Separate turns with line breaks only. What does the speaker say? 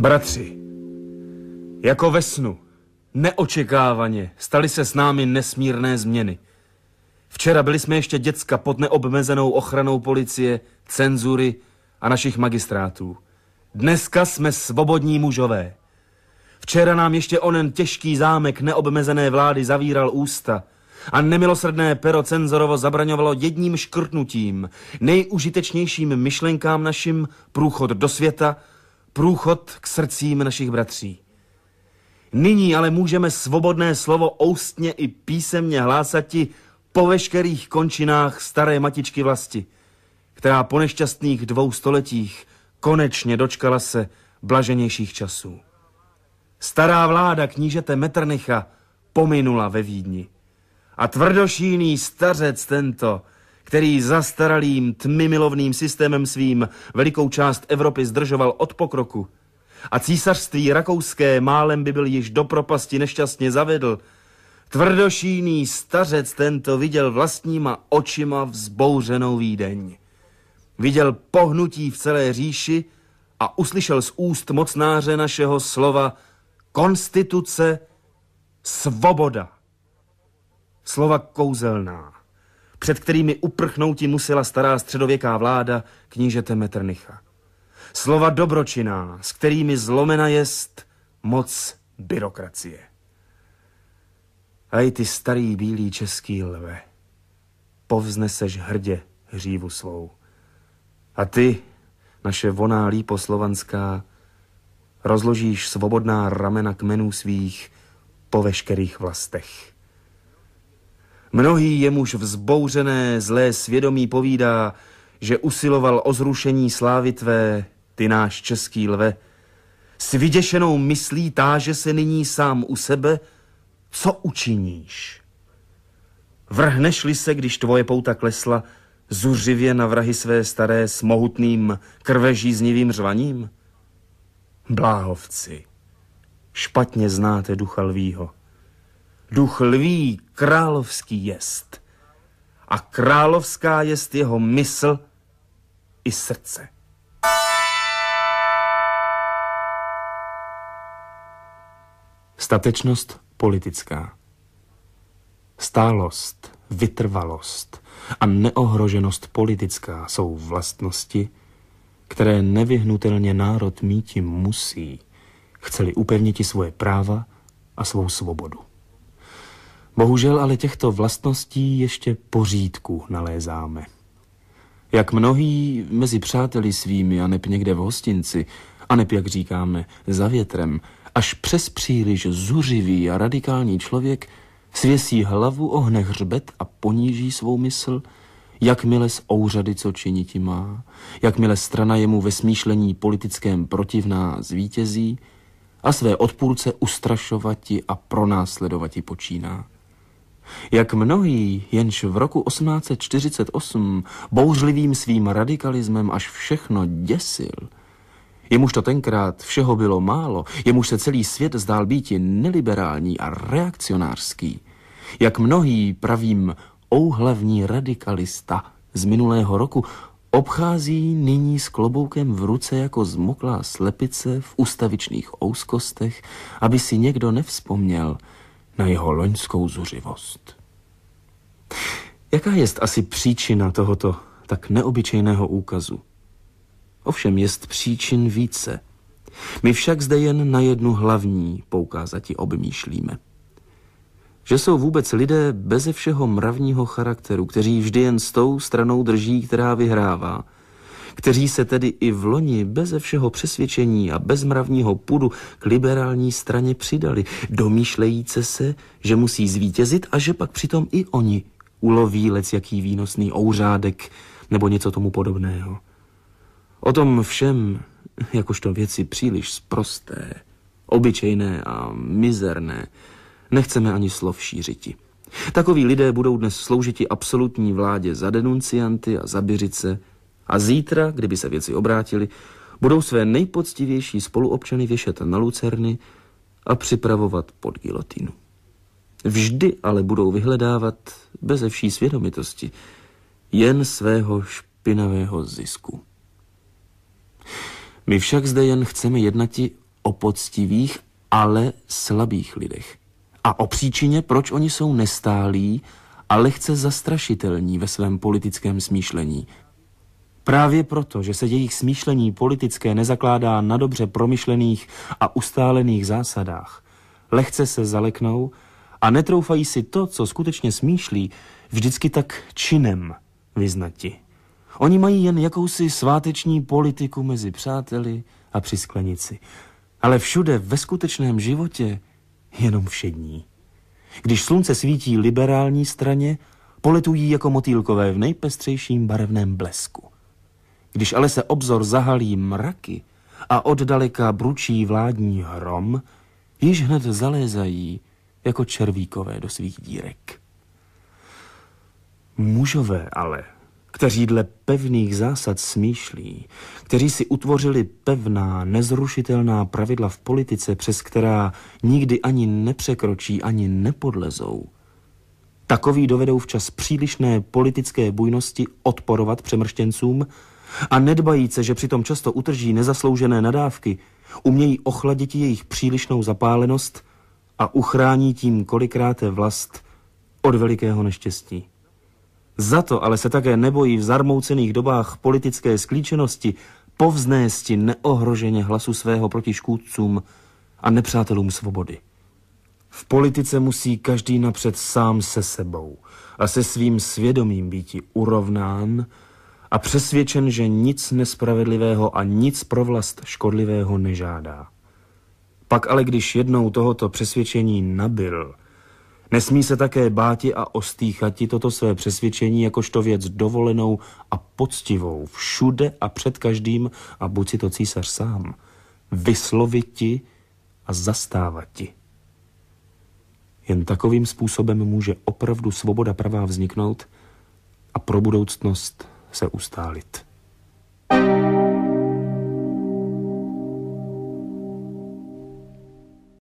Bratři, jako ve snu, neočekávaně, staly se s námi nesmírné změny. Včera byli jsme ještě děcka pod neobmezenou ochranou policie, cenzury a našich magistrátů. Dneska jsme svobodní mužové. Včera nám ještě onen těžký zámek neobmezené vlády zavíral ústa – a nemilosrdné pero cenzorovo zabraňovalo jedním škrtnutím nejužitečnějším myšlenkám našim průchod do světa, průchod k srdcím našich bratří. Nyní ale můžeme svobodné slovo oustně i písemně hlásati po veškerých končinách staré matičky vlasti, která po nešťastných dvou stoletích konečně dočkala se blaženějších časů. Stará vláda knížete Metrnicha pominula ve Vídni. A tvrdošíný stařec tento, který zastaralým milovným systémem svým velikou část Evropy zdržoval od pokroku a císařství rakouské málem by byl již do propasti nešťastně zavedl, tvrdošíný stařec tento viděl vlastníma očima vzbouřenou Vídeň. Viděl pohnutí v celé říši a uslyšel z úst mocnáře našeho slova konstituce svoboda slova kouzelná, před kterými uprchnouti musela stará středověká vláda knížete Metrnicha. Slova dobročinná, s kterými zlomena jest moc byrokracie. A i ty starý bílý český lve, povzneseš hrdě hřívu svou. A ty, naše voná lípo slovanská, rozložíš svobodná ramena kmenů svých po veškerých vlastech. Mnohý jemuž vzbouřené zlé svědomí povídá, že usiloval o zrušení slávy tvé, ty náš český lve. S vyděšenou myslí táže se nyní sám u sebe, co učiníš? Vrhneš-li se, když tvoje pouta klesla, zuřivě na vrahy své staré s mohutným krvežíznivým řvaním? Bláhovci, špatně znáte ducha lvího duch lví královský jest a královská jest jeho mysl i srdce. Statečnost politická. Stálost, vytrvalost a neohroženost politická jsou vlastnosti, které nevyhnutelně národ míti musí, chceli upevniti svoje práva a svou svobodu. Bohužel ale těchto vlastností ještě pořídku nalézáme. Jak mnohý mezi přáteli svými, a někde v hostinci, a neb, jak říkáme, za větrem, až přes příliš zuřivý a radikální člověk svěsí hlavu, ohne hřbet a poníží svou mysl, jakmile z ouřady co činiti má, jakmile strana jemu ve smýšlení politickém protivná zvítězí a své odpůrce ustrašovati a pronásledovati počíná. Jak mnohý, jenž v roku 1848 bouřlivým svým radikalismem až všechno děsil, jemuž to tenkrát všeho bylo málo, jemuž se celý svět zdál být neliberální a reakcionářský, jak mnohý, pravím, ouhlavní radikalista z minulého roku obchází nyní s kloboukem v ruce jako zmoklá slepice v ustavičných ouskostech, aby si někdo nevzpomněl – na jeho loňskou zuřivost. Jaká jest asi příčina tohoto tak neobyčejného úkazu? Ovšem jest příčin více. My však zde jen na jednu hlavní poukázati obmýšlíme. Že jsou vůbec lidé beze všeho mravního charakteru, kteří vždy jen s tou stranou drží, která vyhrává – kteří se tedy i v loni beze všeho přesvědčení a bezmravního půdu k liberální straně přidali, domýšlejíce se, že musí zvítězit a že pak přitom i oni uloví lec jaký výnosný ouřádek nebo něco tomu podobného. O tom všem, jakožto věci příliš sprosté, obyčejné a mizerné, nechceme ani slov šířiti. Takoví lidé budou dnes sloužiti absolutní vládě za denuncianty a za byřice, a zítra, kdyby se věci obrátili, budou své nejpoctivější spoluobčany věšet na lucerny a připravovat pod gilotinu. Vždy ale budou vyhledávat beze vší svědomitosti jen svého špinavého zisku. My však zde jen chceme jednati o poctivých, ale slabých lidech. A o příčině, proč oni jsou nestálí a lehce zastrašitelní ve svém politickém smýšlení – Právě proto, že se jejich smýšlení politické nezakládá na dobře promyšlených a ustálených zásadách, lehce se zaleknou a netroufají si to, co skutečně smýšlí, vždycky tak činem vyznati. Oni mají jen jakousi sváteční politiku mezi přáteli a při sklenici, ale všude ve skutečném životě jenom všední. Když slunce svítí liberální straně, poletují jako motýlkové v nejpestřejším barevném blesku. Když ale se obzor zahalí mraky a oddaleka bručí vládní hrom, již hned zalézají jako červíkové do svých dírek. Mužové ale, kteří dle pevných zásad smýšlí, kteří si utvořili pevná, nezrušitelná pravidla v politice, přes která nikdy ani nepřekročí, ani nepodlezou, takový dovedou včas přílišné politické bujnosti odporovat přemrštěncům a nedbajíce, že přitom často utrží nezasloužené nadávky, umějí ochladit jejich přílišnou zapálenost a uchrání tím kolikráté vlast od velikého neštěstí. Za to ale se také nebojí v zarmoucených dobách politické sklíčenosti povznésti neohroženě hlasu svého proti škůdcům a nepřátelům svobody. V politice musí každý napřed sám se sebou a se svým svědomím býti urovnán, a přesvědčen, že nic nespravedlivého a nic pro vlast škodlivého nežádá. Pak ale, když jednou tohoto přesvědčení nabil, nesmí se také báti a ostýchati toto své přesvědčení jakožto věc dovolenou a poctivou všude a před každým, a buď si to císař sám, vysloviti a zastávati. Jen takovým způsobem může opravdu svoboda pravá vzniknout a pro budoucnost se ustálit.